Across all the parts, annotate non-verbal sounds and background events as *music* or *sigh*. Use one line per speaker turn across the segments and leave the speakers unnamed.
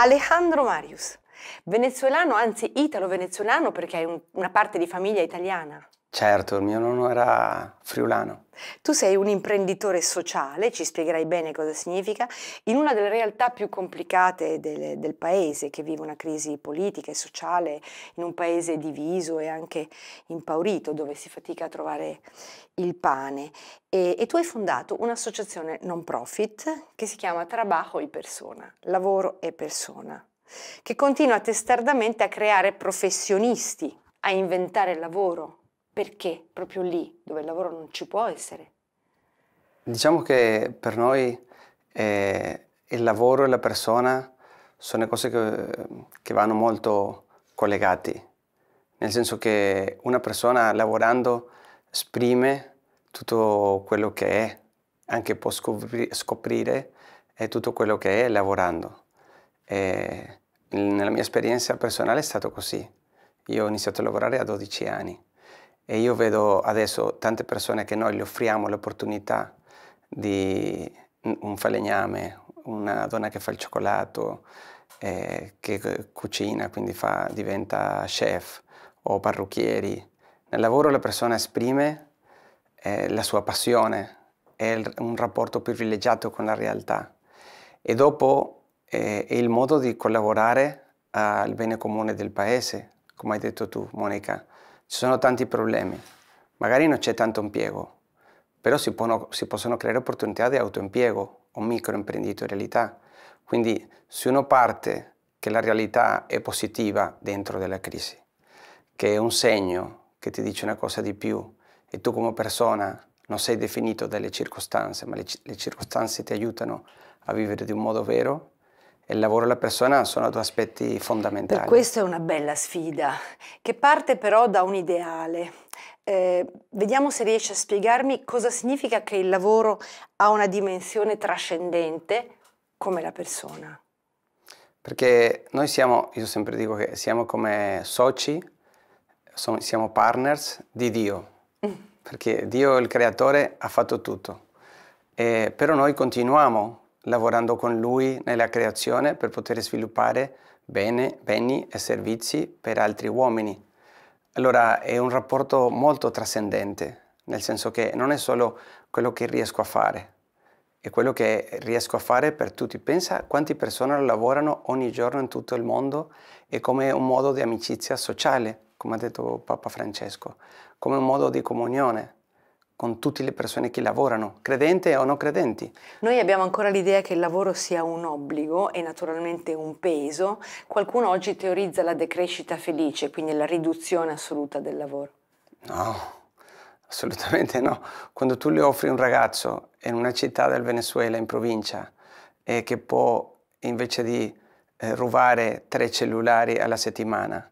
Alejandro Marius, venezuelano, anzi italo-venezuelano perché hai un, una parte di famiglia italiana.
Certo, il mio nonno era friulano. Tu sei un imprenditore
sociale, ci spiegherai bene cosa significa, in una delle realtà più complicate del, del, paese che vive una crisi politica e sociale, in un paese diviso e anche impaurito dove si fatica a trovare il pane. E, e tu hai fondato un'associazione non profit che si chiama Trabajo y Persona, lavoro e persona, che continua testardamente a creare professionisti, a inventare lavoro perché proprio lì, dove il lavoro non ci può essere?
Diciamo che per noi eh, il lavoro e la persona sono cose che, che vanno molto collegati, nel senso che una persona lavorando esprime tutto quello che è, anche può scopri scoprire tutto quello che è lavorando. E nella mia esperienza personale è stato così. Io ho iniziato a lavorare a 12 anni e io vedo adesso tante persone che noi gli offriamo l'opportunità di un falegname, una donna che fa il cioccolato, eh, che cucina, quindi fa, diventa chef o parrucchieri. Nel lavoro la persona esprime eh, la sua passione, è il, un rapporto privilegiato con la realtà e dopo eh, è il modo di collaborare al bene comune del paese, come hai detto tu Monica. Ci sono tanti problemi, magari non c'è tanto impiego, però si, può, si possono creare opportunità di autoimpiego o microimprenditorialità. Quindi se uno parte che la realtà è positiva dentro della crisi, che è un segno che ti dice una cosa di più e tu come persona non sei definito dalle circostanze, ma le, le circostanze ti aiutano a vivere di un modo vero, il lavoro e la persona sono due aspetti fondamentali. Per questa
è una bella sfida, che parte però da un ideale. Eh, vediamo se riesci a spiegarmi cosa significa che il lavoro ha una dimensione trascendente come la persona.
Perché noi siamo, io sempre dico che siamo come soci, siamo partners di Dio, mm. perché Dio il creatore ha fatto tutto. Eh, però noi continuiamo lavorando con lui nella creazione per poter sviluppare bene, beni e servizi per altri uomini. Allora è un rapporto molto trascendente, nel senso che non è solo quello che riesco a fare, è quello che riesco a fare per tutti. Pensa quante persone lavorano ogni giorno in tutto il mondo e come un modo di amicizia sociale, come ha detto Papa Francesco, come un modo di comunione con tutte le persone che lavorano, credenti o non credenti.
Noi abbiamo ancora l'idea che il lavoro sia un obbligo e naturalmente un peso. Qualcuno oggi teorizza la decrescita felice, quindi la riduzione assoluta del lavoro.
No, assolutamente no. Quando tu le offri un ragazzo in una città del Venezuela, in provincia, e che può invece di eh, rubare tre cellulari alla settimana,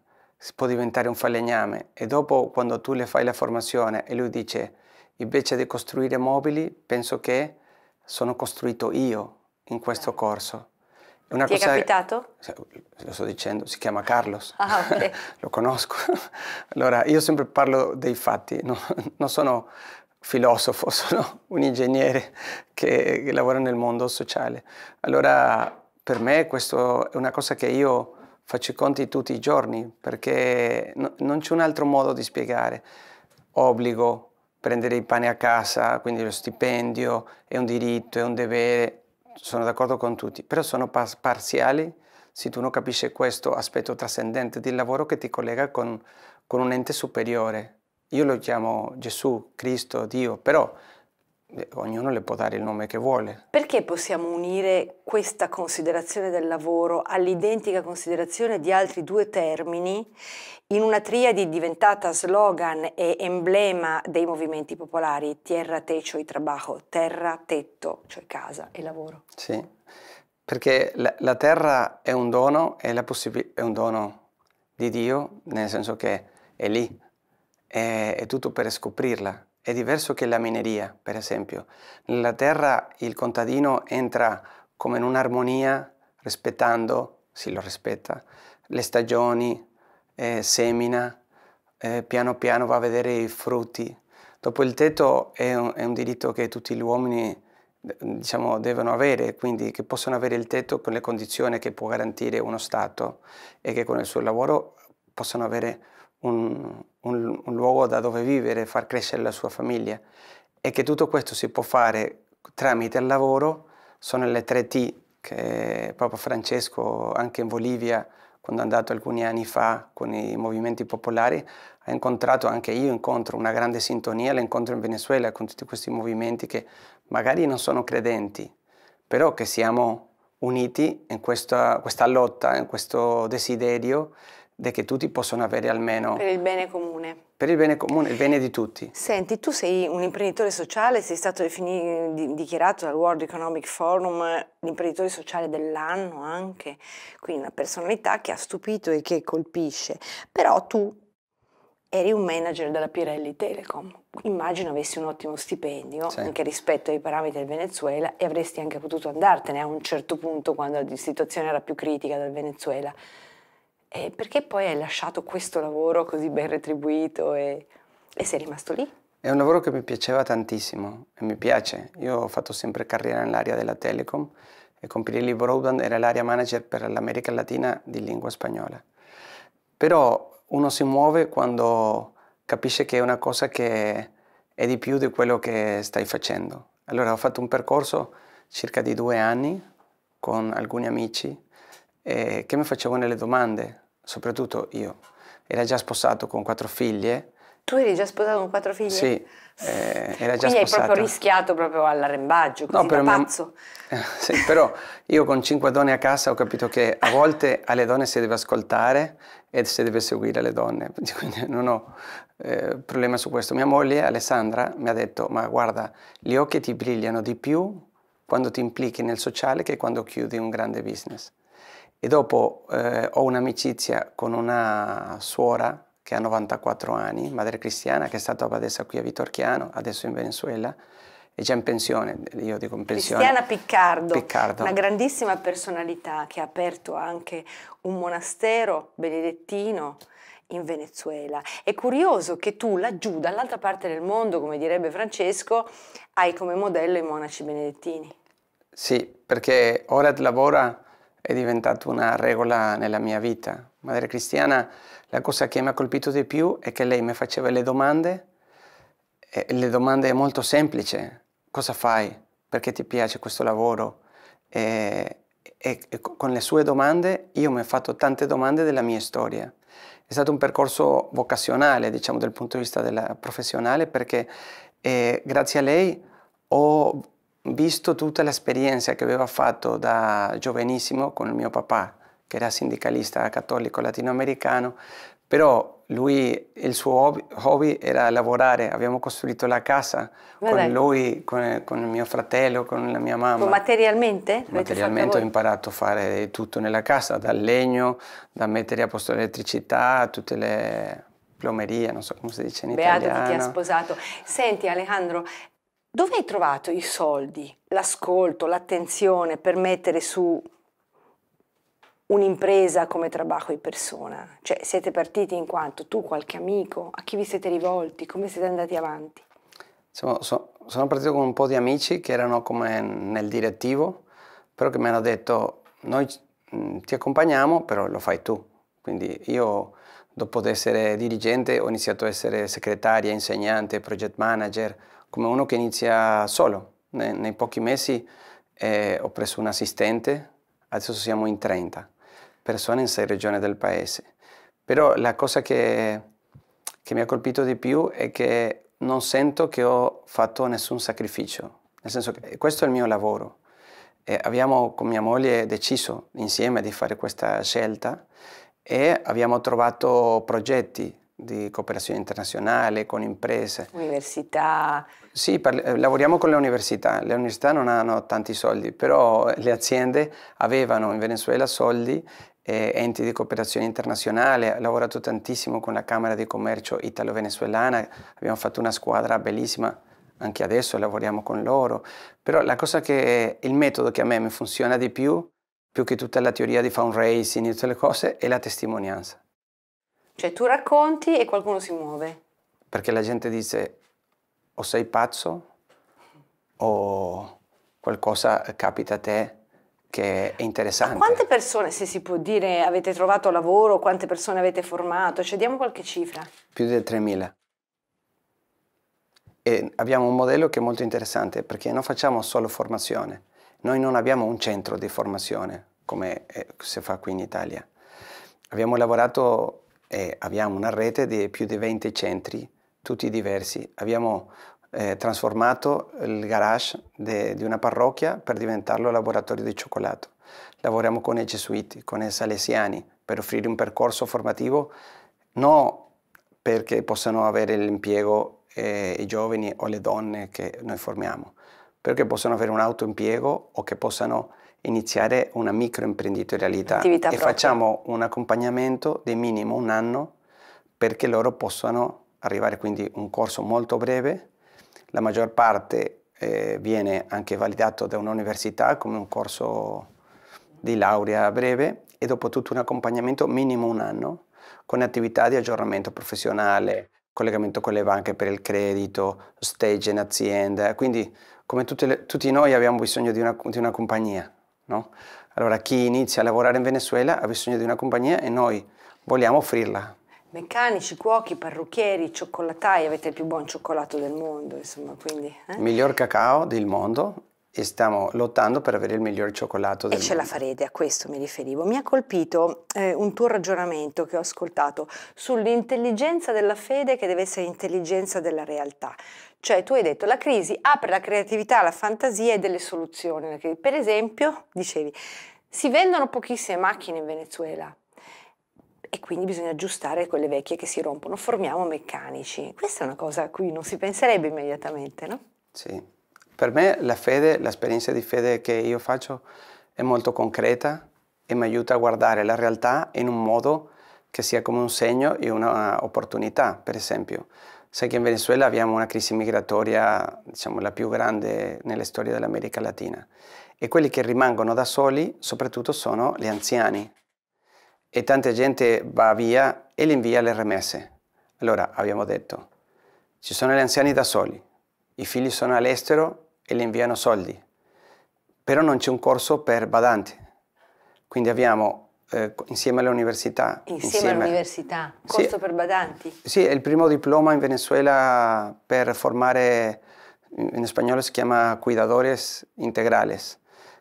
può diventare un falegname e dopo quando tu le fai la formazione e lui dice Invece di costruire mobili, penso che sono costruito io in questo corso. Una Ti cosa... è capitato? Lo sto dicendo, si chiama Carlos, ah, okay. *laughs* lo conosco. Allora, io sempre parlo dei fatti, no? non sono filosofo, *laughs* sono un ingegnere che, che lavora nel mondo sociale. Allora, per me questa è una cosa che io faccio i conti tutti i giorni, perché no, non c'è un altro modo di spiegare. Obbligo, prendere il pane a casa, quindi lo stipendio, è un diritto, è un dovere, sono d'accordo con tutti, però sono parziali se tu non capisci questo aspetto trascendente del lavoro che ti collega con, con un ente superiore. Io lo chiamo Gesù, Cristo, Dio, però eh, ognuno le può dare il nome che vuole.
Perché possiamo unire questa considerazione del lavoro all'identica considerazione di altri due termini in una triade diventata slogan e emblema dei movimenti popolari, tierra, techo e trabajo, terra,
tetto, cioè casa e lavoro? Sì, perché la, la terra è un dono, è, è un dono di Dio, nel senso che è lì, è, è tutto per scoprirla è diverso che la mineria, per esempio. Nella terra il contadino entra come in un'armonia, rispettando, si lo rispetta, le stagioni, eh, semina, eh, piano piano va a vedere i frutti. Dopo il tetto è un, è un diritto che tutti gli uomini diciamo, devono avere, quindi che possono avere il tetto con le condizioni che può garantire uno Stato e che con il suo lavoro possono avere un, un, un luogo da dove vivere, far crescere la sua famiglia e che tutto questo si può fare tramite il lavoro sono le tre T che Papa Francesco anche in Bolivia quando è andato alcuni anni fa con i movimenti popolari, ha incontrato, anche io incontro una grande sintonia, l'incontro in Venezuela con tutti questi movimenti che magari non sono credenti, però che siamo uniti in questa, questa lotta, in questo desiderio che tutti possono avere almeno... Per
il bene comune.
Per il bene comune, il bene di tutti.
Senti, tu sei un imprenditore sociale, sei stato dichiarato dal World Economic Forum l'imprenditore sociale dell'anno anche, quindi una personalità che ha stupito e che colpisce, però tu eri un manager della Pirelli Telecom, immagino avessi un ottimo stipendio sì. anche rispetto ai parametri del Venezuela e avresti anche potuto andartene a un certo punto quando la situazione era più critica del Venezuela e perché poi hai lasciato questo lavoro così ben retribuito e, e sei rimasto lì?
È un lavoro che mi piaceva tantissimo e mi piace. Io ho fatto sempre carriera nell'area della telecom e con Pirelli Broadband era l'area manager per l'America Latina di lingua spagnola. Però uno si muove quando capisce che è una cosa che è di più di quello che stai facendo. Allora ho fatto un percorso circa di due anni con alcuni amici eh, che mi facevo nelle domande, soprattutto io. Era già sposato con quattro figlie.
Tu eri già sposato con quattro figlie? Sì,
eh, era già Quindi sposato. hai proprio
rischiato proprio all'arrembaggio, così no, però pazzo.
Mia... *laughs* sì, però io con cinque donne a casa ho capito che a volte alle donne si deve ascoltare e si deve seguire le donne, *laughs* quindi non ho eh, problema su questo. Mia moglie, Alessandra, mi ha detto, ma guarda, gli occhi ti brillano di più quando ti implichi nel sociale che quando chiudi un grande business. E dopo eh, ho un'amicizia con una suora che ha 94 anni, madre cristiana, che è stata abbadessa qui a Vitorchiano, adesso in Venezuela, è già in pensione, io dico in pensione. Cristiana
Piccardo, Piccardo, una grandissima personalità che ha aperto anche un monastero benedettino in Venezuela. È curioso che tu laggiù, dall'altra parte del mondo, come direbbe Francesco, hai come modello i monaci benedettini.
Sì, perché Orad lavora è diventato una regola nella mia vita. Madre Cristiana, la cosa che mi ha colpito di più è che lei mi faceva le domande, e le domande molto semplici, cosa fai, perché ti piace questo lavoro, e, e, e con le sue domande io mi ho fatto tante domande della mia storia. È stato un percorso vocazionale, diciamo, dal punto di vista della, professionale, perché eh, grazie a lei ho visto tutta l'esperienza che aveva fatto da giovanissimo con il mio papà, che era sindicalista cattolico latinoamericano, però lui, il suo hobby, hobby era lavorare, abbiamo costruito la casa Ma con lui, con, con, mio fratello, con la mia mamma.
Materialmente? Materialmente ho
imparato a fare tutto nella casa, dal legno, da mettere a posto l'elettricità, tutte le plomerie, non so come si dice in Beato italiano. Beato che ti ha
sposato. Senti Alejandro, dove hai trovato i soldi, l'ascolto, l'attenzione per mettere su un'impresa come Trabajo e Persona? Cioè siete partiti in quanto? Tu, qualche amico? A chi vi siete rivolti? Come siete andati avanti?
Insomma, so, sono partito con un po' di amici che erano come nel direttivo, però che mi hanno detto noi ti accompagniamo, però lo fai tu. Quindi io dopo di essere dirigente ho iniziato a essere segretaria, insegnante, project manager, come uno che inizia solo. Ne, nei pochi mesi eh, ho preso un assistente, adesso siamo in 30 persone in sei regioni del paese. Però la cosa che, che mi ha colpito di più è che non sento che ho fatto nessun sacrificio, nel senso che eh, questo è il mio lavoro. E abbiamo con mia moglie deciso insieme di fare questa scelta e abbiamo trovato progetti, di cooperazione internazionale, con imprese. Università. Sì, eh, lavoriamo con le università. Le università non hanno tanti soldi, però le aziende avevano in Venezuela soldi, eh, enti di cooperazione internazionale, ho lavorato tantissimo con la Camera di Commercio italo-venezuelana, abbiamo fatto una squadra bellissima, anche adesso lavoriamo con loro, però la cosa che il metodo che a me mi funziona di più, più che tutta la teoria di fundraising e tutte le cose, è la testimonianza
cioè tu racconti e qualcuno si muove.
Perché la gente dice o sei pazzo o qualcosa capita a te che è interessante. Ma
quante persone, se si può dire, avete trovato lavoro, quante persone avete formato? Cioè diamo qualche cifra.
Più di 3.000. E abbiamo un modello che è molto interessante perché non facciamo solo formazione. Noi non abbiamo un centro di formazione come eh, si fa qui in Italia. Abbiamo lavorato e abbiamo una rete di più di 20 centri, tutti diversi. Abbiamo eh, trasformato il garage di una parrocchia per diventarlo laboratorio di cioccolato. Lavoriamo con i gesuiti, con i salesiani, per offrire un percorso formativo non perché possano avere l'impiego eh, i giovani o le donne che noi formiamo, perché possano avere un autoimpiego o che possano iniziare una microimprenditorialità e propria. facciamo un accompagnamento di minimo un anno perché loro possano arrivare quindi un corso molto breve, la maggior parte eh, viene anche validato da un'università come un corso di laurea breve e dopo tutto un accompagnamento minimo un anno con attività di aggiornamento professionale, collegamento con le banche per il credito, stage in azienda, quindi come le, tutti noi abbiamo bisogno di una, di una compagnia. No? Allora chi inizia a lavorare in Venezuela ha bisogno di una compagnia e noi vogliamo offrirla.
Meccanici, cuochi, parrucchieri, cioccolatai, avete il più buon cioccolato del mondo, insomma, quindi... Eh?
Miglior cacao del mondo e stiamo lottando per avere il miglior cioccolato del e mondo. E ce la
farete, a questo mi riferivo. Mi ha colpito eh, un tuo ragionamento che ho ascoltato sull'intelligenza della fede che deve essere intelligenza della realtà. Cioè tu hai detto la crisi apre la creatività, la fantasia e delle soluzioni. Per esempio, dicevi, si vendono pochissime macchine in Venezuela, e quindi bisogna aggiustare quelle vecchie che si rompono, formiamo meccanici. Questa è una cosa a cui non si penserebbe immediatamente, no?
Sì. Per me la fede, l'esperienza di fede che io faccio è molto concreta e mi aiuta a guardare la realtà in un modo che sia come un segno e un'opportunità, per esempio. Sai che in Venezuela abbiamo una crisi migratoria, diciamo, la più grande nella storia dell'America Latina e quelli che rimangono da soli soprattutto sono gli anziani e tanta gente va via e li invia le remesse. Allora abbiamo detto, ci sono gli anziani da soli, i figli sono all'estero e le inviano soldi, però non c'è un corso per badanti. Quindi abbiamo eh, insieme all'università. Insieme, insieme
all'università, corso per badanti?
Sì, è il primo diploma in Venezuela per formare, in spagnolo si chiama Cuidadores Integrales,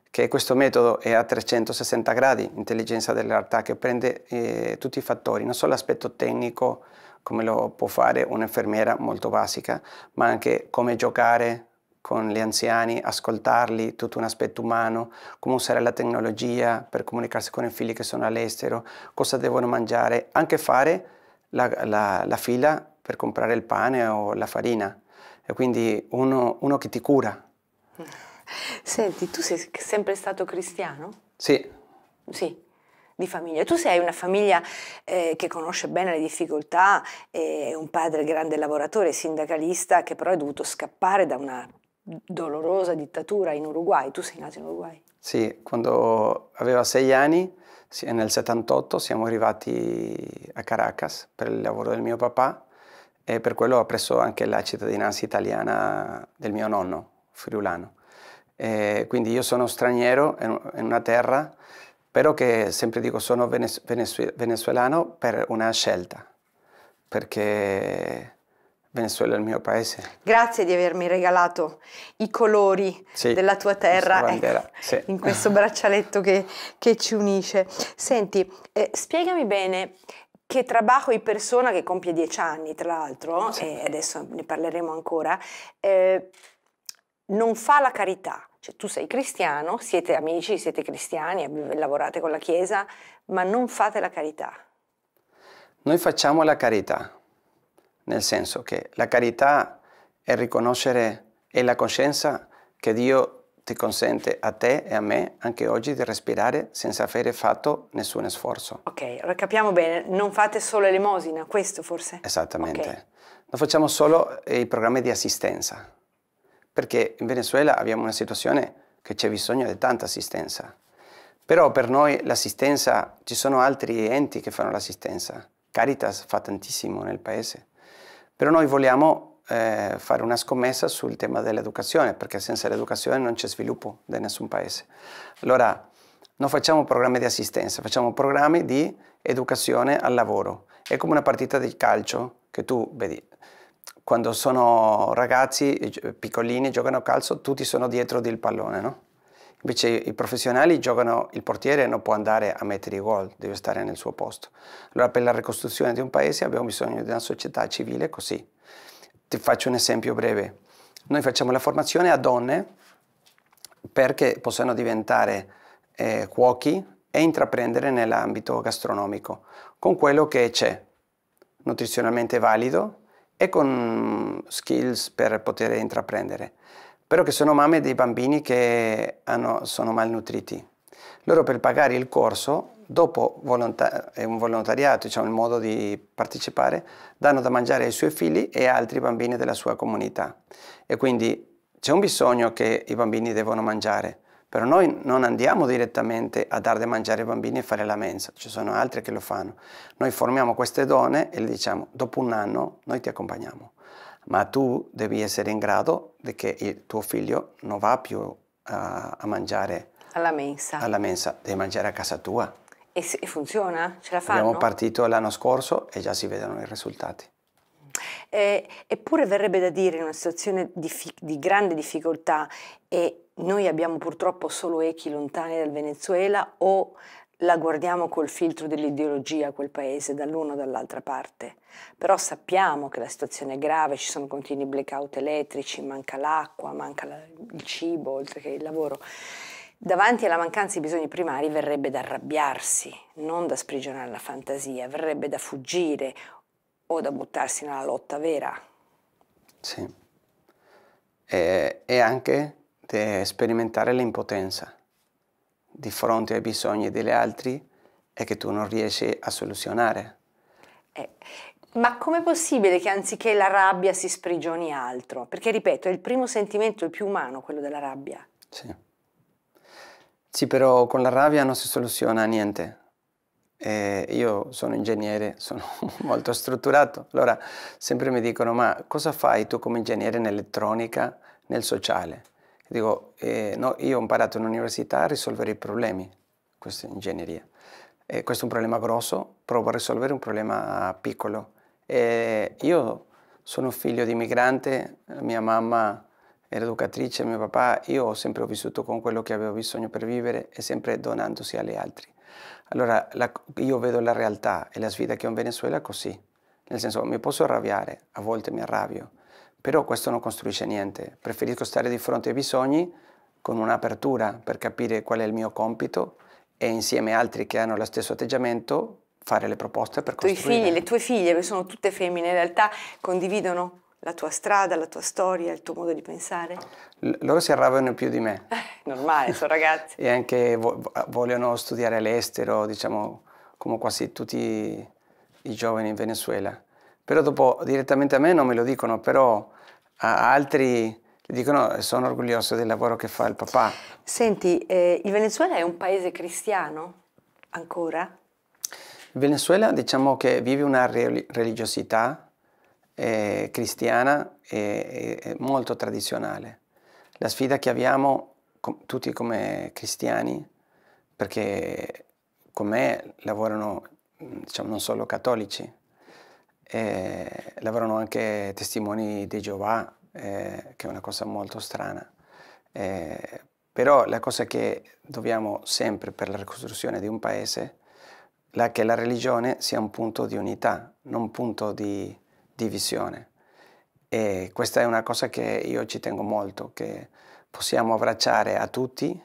che è questo metodo è a 360 gradi, intelligenza della realtà, che prende eh, tutti i fattori, non solo l'aspetto tecnico, come lo può fare un'infermiera molto basica, ma anche come giocare, con gli anziani, ascoltarli, tutto un aspetto umano, come usare la tecnologia per comunicarsi con i figli che sono all'estero, cosa devono mangiare, anche fare la, la, la fila per comprare il pane o la farina. E quindi uno, uno che ti cura. *laughs*
Senti, tu sei sempre stato cristiano? Sì. Sì, di famiglia. Tu sei una famiglia eh, che conosce bene le difficoltà, eh, un padre grande lavoratore, sindacalista, che però è dovuto scappare da una dolorosa dittatura in Uruguay. Tu sei nato in Uruguay?
Sì, quando aveva sei anni, nel 78, siamo arrivati a Caracas per il lavoro del mio papà e per quello ho preso anche la cittadinanza italiana del mio nonno, friulano. E quindi io sono straniero in una terra, però che sempre dico sono venezuelano per una scelta, perché Venezuela è il mio paese.
Grazie di avermi regalato i colori sì, della tua terra bandera, ecco, eh, sì. in questo braccialetto che, che ci unisce. Senti, eh, spiegami bene che trabajo in persona che compie dieci anni, tra l'altro, sì. e adesso ne parleremo ancora, eh, non fa la carità. Cioè, tu sei cristiano, siete amici, siete cristiani, eh, lavorate con la Chiesa, ma non fate la carità.
Noi facciamo la carità nel senso che la carità è riconoscere, è la coscienza che Dio ti consente a te e a me anche oggi di respirare senza avere fatto nessun sforzo.
Ok, ora capiamo bene, non fate solo elemosina, questo forse?
Esattamente. Okay. Noi facciamo solo i programmi di assistenza, perché in Venezuela abbiamo una situazione che c'è bisogno di tanta assistenza. Però per noi l'assistenza, ci sono altri enti che fanno l'assistenza. Caritas fa tantissimo nel paese. Però noi vogliamo eh, fare una scommessa sul tema dell'educazione, perché senza l'educazione non c'è sviluppo da nessun paese. Allora, non facciamo programmi di assistenza, facciamo programmi di educazione al lavoro. È come una partita di calcio che tu vedi. Quando sono ragazzi eh, piccolini, giocano a calcio, tutti sono dietro del pallone, no? Invece i professionali giocano, il portiere non può andare a mettere i gol, deve stare nel suo posto. Allora per la ricostruzione di un paese abbiamo bisogno di una società civile così. Ti faccio un esempio breve. Noi facciamo la formazione a donne perché possano diventare eh, cuochi e intraprendere nell'ambito gastronomico con quello che c'è, nutrizionalmente valido e con mm, skills per poter intraprendere però che sono mamme dei bambini che hanno, sono malnutriti. Loro per pagare il corso, dopo è eh, un volontariato, diciamo il modo di partecipare, danno da mangiare ai suoi figli e altri bambini della sua comunità. E quindi c'è un bisogno che i bambini devono mangiare, però noi non andiamo direttamente a dar da mangiare ai bambini e fare la mensa, ci sono altri che lo fanno. Noi formiamo queste donne e le diciamo, dopo un anno noi ti accompagniamo ma tu devi essere in grado di che il tuo figlio non va più a, a mangiare
alla mensa. alla
mensa, devi mangiare a casa tua.
E, se, e funziona? Ce la fanno? Abbiamo
partito l'anno scorso e già si vedono i risultati.
Eh, eppure verrebbe da dire in una situazione di, di grande difficoltà e noi abbiamo purtroppo solo echi lontani dal Venezuela o la guardiamo col filtro dell'ideologia quel paese dall'una o dall'altra parte, però sappiamo che la situazione è grave, ci sono continui blackout elettrici, manca l'acqua, manca la, il cibo, oltre che il lavoro. Davanti alla mancanza di bisogni primari verrebbe da arrabbiarsi, non da sprigionare la fantasia, verrebbe da fuggire o da buttarsi nella lotta vera.
Sì. E, e anche di sperimentare l'impotenza di fronte ai bisogni degli altri e che tu non riesci a soluzionare.
Eh, ma com'è possibile che anziché la rabbia si sprigioni altro? Perché, ripeto, è il primo sentimento, il più umano, quello della rabbia.
Sì. Sì, però con la rabbia non si soluziona niente. Eh, io sono ingegnere, *laughs* sono molto strutturato. Allora, sempre mi dicono, ma cosa fai tu come ingegnere in elettronica, nel sociale? Dico, eh, no, io ho imparato in università a risolvere i problemi, questa è ingegneria. E eh, questo è un problema grosso, provo a risolvere un problema piccolo. E io sono figlio di migrante, mia mamma era educatrice, mio papà, io ho sempre vissuto con quello che avevo bisogno per vivere e sempre donandosi agli altri. Allora la, io vedo la realtà e la sfida che ho in Venezuela così, nel senso mi posso arrabbiare, a volte mi arrabbio, però questo non costruisce niente. Preferisco stare di fronte ai bisogni con un'apertura per capire qual è il mio compito e insieme a altri che hanno lo stesso atteggiamento fare le proposte per costruire. Figli, le
tue figlie, che sono tutte femmine, in realtà condividono la tua strada, la tua storia, il tuo modo di pensare?
L loro si arrabbiano più di me. *laughs*
Eh, normale, sono ragazzi.
e anche vo vogliono studiare all'estero, diciamo, come quasi tutti i giovani in Venezuela. Però dopo direttamente a me non me lo dicono, però a altri dicono sono orgoglioso del lavoro che fa il papà.
Senti, eh, il Venezuela è un paese cristiano ancora?
Il Venezuela diciamo che vive una religiosità eh, cristiana e, e, molto tradizionale. La sfida che abbiamo com tutti come cristiani, perché con me lavorano diciamo, non solo cattolici, eh, lavorano anche testimoni di Geova, eh, che è una cosa molto strana. Eh, però la cosa che dobbiamo sempre per la ricostruzione di un paese è che la religione sia un punto di unità, non un punto di divisione. E questa è una cosa che io ci tengo molto, che possiamo abbracciare a tutti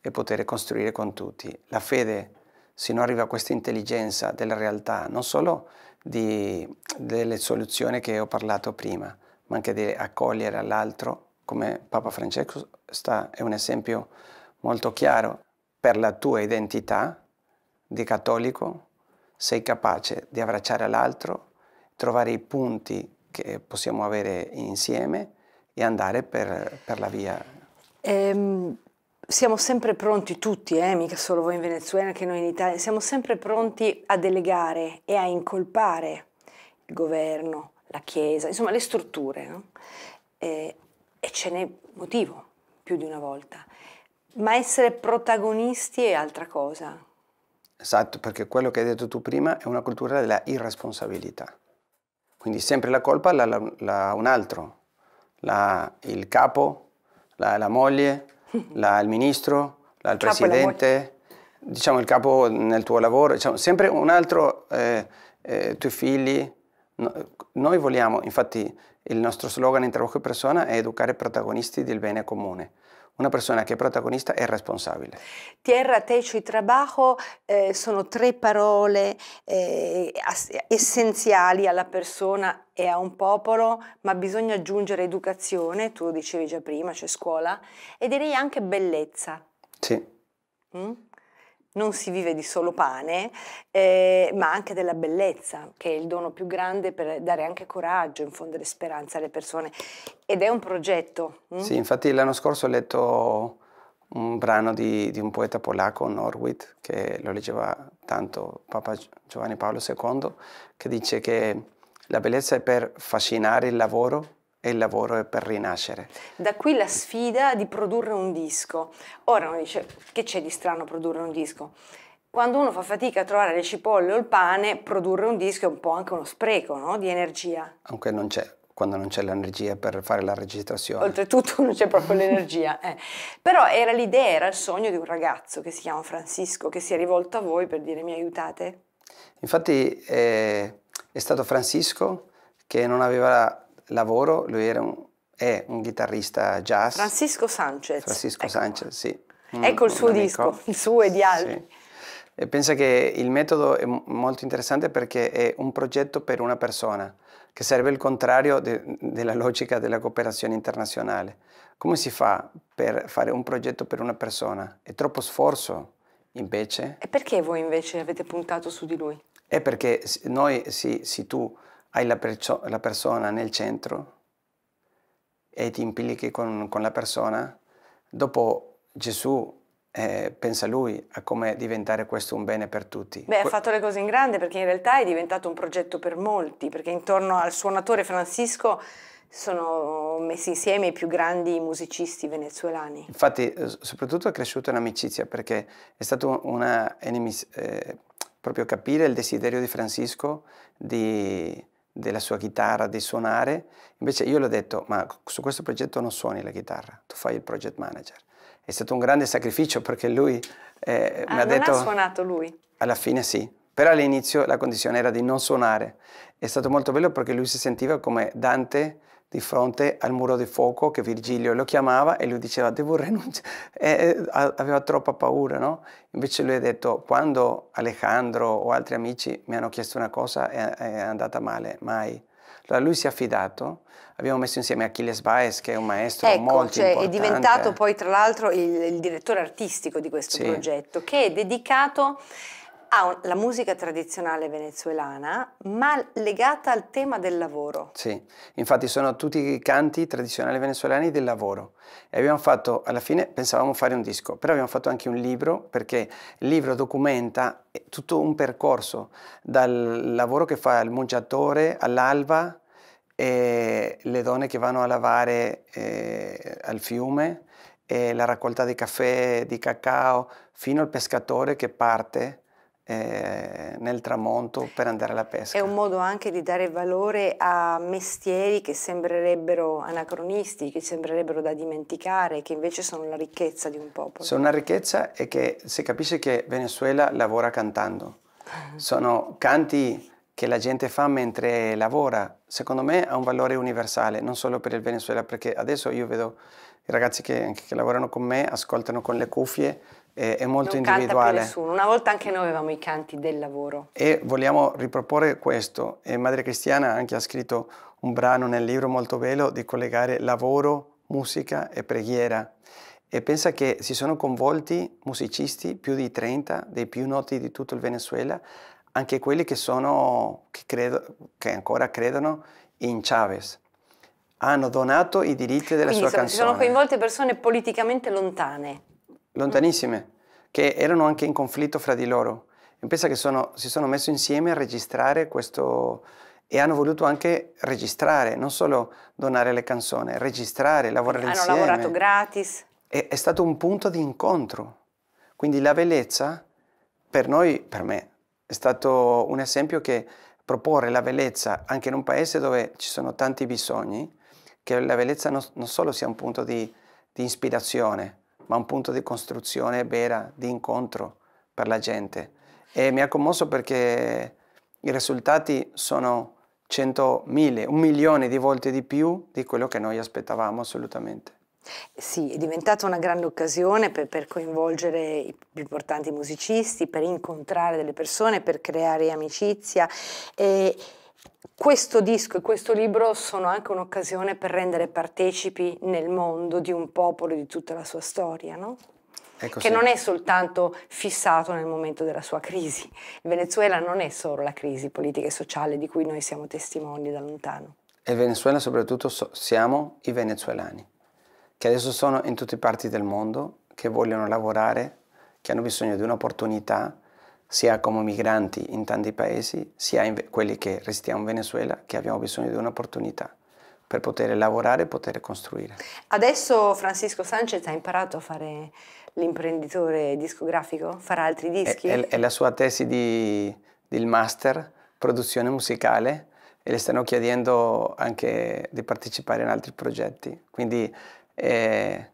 e poter costruire con tutti. La fede, se non arriva a questa intelligenza della realtà, non solo di, delle soluzioni che ho parlato prima, ma anche di accogliere l'altro, come Papa Francesco sta, è un esempio molto chiaro, per la tua identità di cattolico sei capace di abbracciare l'altro, trovare i punti che possiamo avere insieme e andare per, per la via.
Ehm, siamo sempre pronti tutti, eh, mica solo voi in Venezuela, anche noi in Italia, siamo sempre pronti a delegare e a incolpare il governo, la Chiesa, insomma le strutture, no? eh, e ce n'è motivo più di una volta. Ma essere protagonisti è altra cosa.
Esatto, perché quello che hai detto tu prima è una cultura della irresponsabilità. Quindi sempre la colpa la, la, la un altro, la, il capo, la, la moglie, la, il ministro, la, il presidente, diciamo il capo nel tuo lavoro, diciamo, sempre un altro, eh, eh, tuoi figli. No, noi vogliamo, infatti il nostro slogan in Trabajo e Persona è educare protagonisti del bene comune una persona che è protagonista è responsabile.
Tierra, techo e trabajo eh, sono tre parole eh, essenziali alla persona e a un popolo, ma bisogna aggiungere educazione, tu lo dicevi già prima, c'è cioè scuola, e direi anche bellezza. Sì. Mm? non si vive di solo pane, eh, ma anche della bellezza, che è il dono più grande per dare anche coraggio, infondere speranza alle persone. Ed è un progetto. Hm? Sì,
infatti l'anno scorso ho letto un brano di, di un poeta polacco, Norwid, che lo leggeva tanto Papa Giovanni Paolo II, che dice che la bellezza è per fascinare il lavoro e il lavoro è per rinascere.
Da qui la sfida di produrre un disco. Ora uno dice che c'è di strano produrre un disco? Quando uno fa fatica a trovare le cipolle o il pane, produrre un disco è un po' anche uno spreco no? di energia.
Anche non c'è quando non c'è l'energia per fare la registrazione.
Oltretutto non c'è proprio l'energia. Eh. Però era l'idea, era il sogno di un ragazzo che si chiama Francisco, che si è rivolto a voi per dire mi aiutate?
Infatti eh, è stato Francisco che non aveva lavoro, lui era un, è un chitarrista jazz.
Francisco Sanchez. Francisco
ecco. Sanchez, sì. Un, ecco il suo disco, il suo e di altri. Sì. E pensa che il metodo è molto interessante perché è un progetto per una persona che sarebbe il contrario de, della logica della cooperazione internazionale. Come si fa per fare un progetto per una persona? È troppo sforzo, invece? E
perché voi invece avete puntato su di lui?
È perché noi, sì, sì tu hai la, perso la, persona nel centro e ti implichi con, con la persona, dopo Gesù eh, pensa lui a come diventare questo un bene per tutti. Beh, ha fatto le
cose in grande perché in realtà è diventato un progetto per molti, perché intorno al suonatore Francisco sono messi insieme i più grandi musicisti venezuelani.
Infatti, eh, soprattutto è cresciuta un'amicizia perché è stato una eh, proprio capire il desiderio di Francisco di della sua chitarra, di suonare. Invece io gli ho detto, ma su questo progetto non suoni la chitarra, tu fai il project manager. È stato un grande sacrificio perché lui eh, ah, mi ha detto... ha
suonato lui?
Alla fine sì, però all'inizio la condizione era di non suonare. È stato molto bello perché lui si sentiva come Dante di fronte al muro di fuoco che Virgilio lo chiamava e lui diceva devo rinunciare, *laughs* aveva troppa paura, no? Invece lui ha detto quando Alejandro o altri amici mi hanno chiesto una cosa è, è andata male, mai. Allora lui si è affidato, abbiamo messo insieme Achilles Baez che è un maestro ecco, molto cioè, importante. È diventato
poi tra l'altro il, il, direttore artistico di questo sì. progetto che è dedicato alla musica tradizionale venezuelana, ma legata al tema del lavoro.
Sì, infatti sono tutti i canti tradizionali venezuelani del lavoro. E abbiamo fatto, alla fine pensavamo fare un disco, però abbiamo fatto anche un libro, perché il libro documenta eh, tutto un percorso, dal lavoro che fa il mungiatore all'alba, e le donne che vanno a lavare eh, al fiume, eh, la raccolta di caffè, di cacao, fino al pescatore che parte eh, nel tramonto per andare alla pesca. È
un modo anche di dare valore a mestieri che sembrerebbero anacronisti, che sembrerebbero da dimenticare, che invece sono la ricchezza di un popolo. Sono
una ricchezza e che si capisce che Venezuela lavora cantando. *laughs* Sono canti che la gente fa mentre lavora, secondo me ha un valore universale, non solo per il Venezuela, perché adesso io vedo i ragazzi che, che lavorano con me, ascoltano con le cuffie, eh, è molto non individuale. nessuno,
una volta anche noi avevamo i canti del lavoro.
E vogliamo riproporre questo, e Madre Cristiana anche ha scritto un brano nel libro molto bello di collegare lavoro, musica e preghiera e pensa che si sono coinvolti musicisti, più di 30, dei più noti di tutto il Venezuela, anche quelli che, sono, che, credo, che ancora credono in Chavez hanno donato i diritti della Quindi, sua insomma, canzone. Sono
coinvolte persone politicamente lontane.
Lontanissime, che erano anche in conflitto fra di loro. E pensa che sono, si sono messi insieme a registrare questo e hanno voluto anche registrare, non solo donare le canzoni, registrare, lavorare hanno insieme. Hanno lavorato
gratis.
È, è stato un punto di incontro. Quindi la bellezza, per noi, per me, è stato un esempio che proporre la bellezza anche in un paese dove ci sono tanti bisogni, che la bellezza non, non solo sia un punto di, di ispirazione, ma un punto di costruzione vera, di incontro per la gente. E mi ha commosso perché i risultati sono 100.000, un milione di volte di più di quello che noi aspettavamo assolutamente.
Sì, è diventata una grande occasione per, per, coinvolgere i più importanti musicisti, per incontrare delle persone, per creare amicizia. E questo disco e questo libro sono anche un'occasione per rendere partecipi nel mondo di un popolo e di tutta la sua storia, no? Ecco che sì. non è soltanto fissato nel momento della sua crisi. Il Venezuela non è solo la crisi politica e sociale di cui noi siamo testimoni da lontano.
E Venezuela soprattutto so siamo i venezuelani che adesso sono in tutte le parti del mondo, che vogliono lavorare, che hanno bisogno di un'opportunità, sia come migranti in tanti paesi, sia in quelli che restiamo in Venezuela, che abbiamo bisogno di un'opportunità per poter lavorare e poter costruire.
Adesso Francisco Sanchez ha imparato a fare l'imprenditore discografico? Farà altri dischi? È, è, è la
sua tesi di, del master, produzione musicale, e le stanno chiedendo anche di partecipare in altri progetti. Quindi e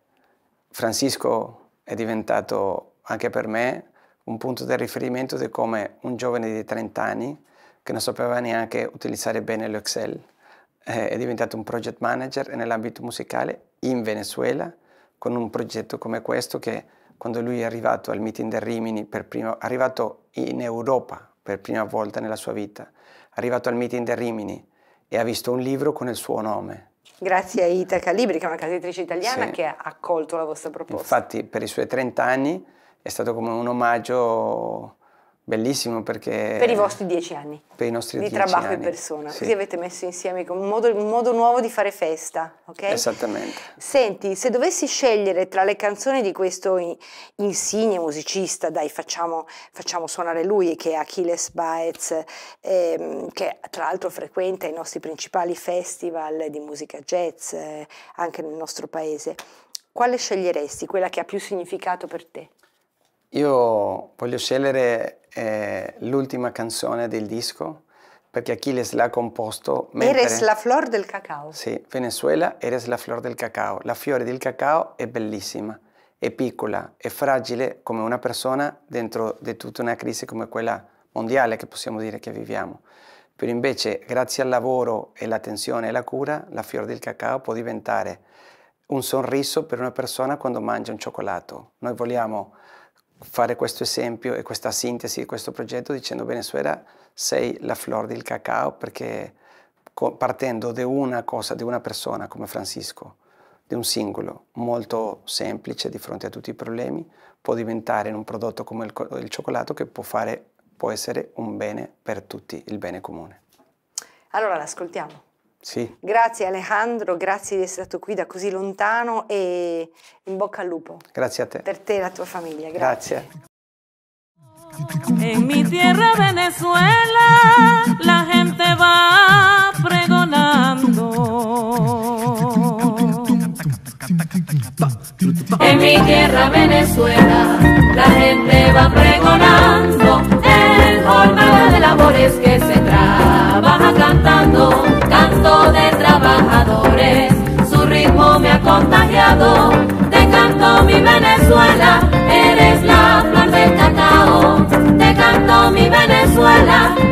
Francisco è diventato anche per me un punto di riferimento di come un giovane di 30 anni che non sapeva neanche utilizzare bene l'Excel eh, è diventato un project manager nell'ambito musicale in Venezuela con un progetto come questo che quando lui è arrivato al meeting del Rimini per prima, arrivato in Europa per prima volta nella sua vita, è arrivato al meeting del Rimini e ha visto un libro con il suo nome
Grazie a Itaca Libri, che è una casa editrice italiana sì. che ha accolto la vostra proposta.
Infatti per i suoi 30 anni è stato come un omaggio Bellissimo perché... Per i vostri dieci anni. Per i nostri di dieci anni. Di trabajo in persona. Sì. Così avete
messo insieme un modo, un modo, nuovo di fare festa, ok?
Esattamente.
Senti, se dovessi scegliere tra le canzoni di questo insigne musicista, dai facciamo, facciamo suonare lui, che è Achilles Baez, ehm, che tra l'altro frequenta i nostri principali festival di musica jazz, eh, anche nel nostro paese, quale sceglieresti? Quella che ha più significato per te?
Io voglio scegliere è l'ultima canzone del disco perché Achilles l'ha composto mentre... Eres la
flor del cacao.
Sì, Venezuela, eres la flor del cacao. La fiore del cacao è bellissima, è piccola, è fragile come una persona dentro di tutta una crisi come quella mondiale che possiamo dire che viviamo. Però invece, grazie al lavoro e l'attenzione e la cura, la fiore del cacao può diventare un sorriso per una persona quando mangia un cioccolato. Noi vogliamo fare questo esempio e questa sintesi di questo progetto dicendo Venezuela sei la flor del cacao perché partendo da una cosa, da una persona come Francisco, di un singolo molto semplice di fronte a tutti i problemi, può diventare in un prodotto come il, il cioccolato che può, fare, può essere un bene per tutti, il bene comune.
Allora l'ascoltiamo. Sì. Grazie Alejandro, grazie di essere stato qui da così lontano e in bocca al lupo.
Grazie a te. Per
te e la tua famiglia.
Grazie. grazie.
En mi tierra
Venezuela la gente va pregonando. En mi tierra Venezuela la gente va pregonando. En jornada de labores que se trabaja cantando. su ritmo me ha contagiado. Te canto mi Venezuela, eres la flor del cacao. Te canto mi Venezuela.